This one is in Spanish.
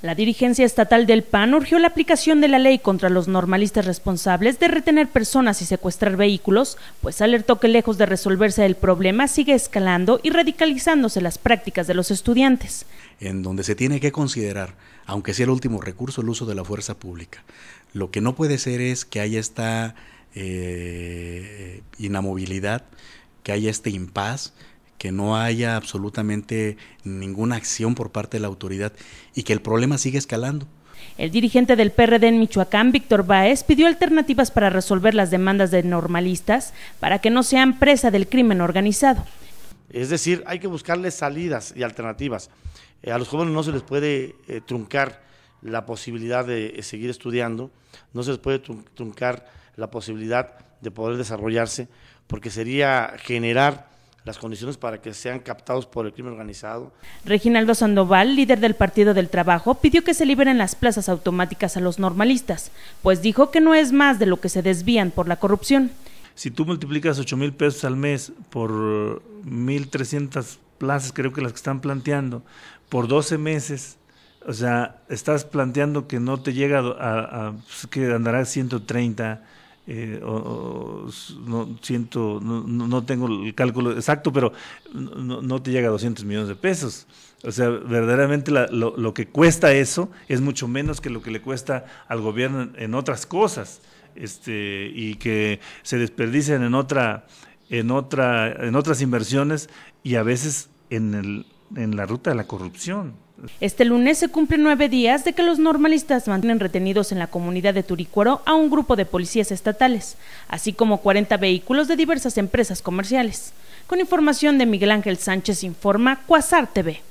La dirigencia estatal del PAN urgió la aplicación de la ley contra los normalistas responsables de retener personas y secuestrar vehículos, pues alertó que lejos de resolverse el problema sigue escalando y radicalizándose las prácticas de los estudiantes. En donde se tiene que considerar, aunque sea el último recurso, el uso de la fuerza pública. Lo que no puede ser es que haya esta eh, eh, inamovilidad, que haya este impas, que no haya absolutamente ninguna acción por parte de la autoridad y que el problema siga escalando. El dirigente del PRD en Michoacán, Víctor Báez, pidió alternativas para resolver las demandas de normalistas para que no sean presa del crimen organizado. Es decir, hay que buscarles salidas y alternativas. Eh, a los jóvenes no se les puede eh, truncar la posibilidad de eh, seguir estudiando, no se les puede truncar la posibilidad de poder desarrollarse, porque sería generar las condiciones para que sean captados por el crimen organizado. Reginaldo Sandoval, líder del Partido del Trabajo, pidió que se liberen las plazas automáticas a los normalistas, pues dijo que no es más de lo que se desvían por la corrupción. Si tú multiplicas 8 mil pesos al mes por 1.300 plazas, creo que las que están planteando, por 12 meses, o sea, estás planteando que no te llega a, a, a pues, que andará 130 eh, no, siento, no, tengo el cálculo exacto, pero no, te llega a 200 millones de pesos. O sea, verdaderamente lo, que cuesta eso es mucho menos que lo que le cuesta al gobierno en, otras cosas este, y que se desperdician en, otra, en, otra, en otras inversiones y a veces en, el, en la ruta de la corrupción. Este lunes se cumplen nueve días de que los normalistas mantienen retenidos en la comunidad de Turicuero a un grupo de policías estatales, así como 40 vehículos de diversas empresas comerciales. Con información de Miguel Ángel Sánchez Informa, Cuasar TV.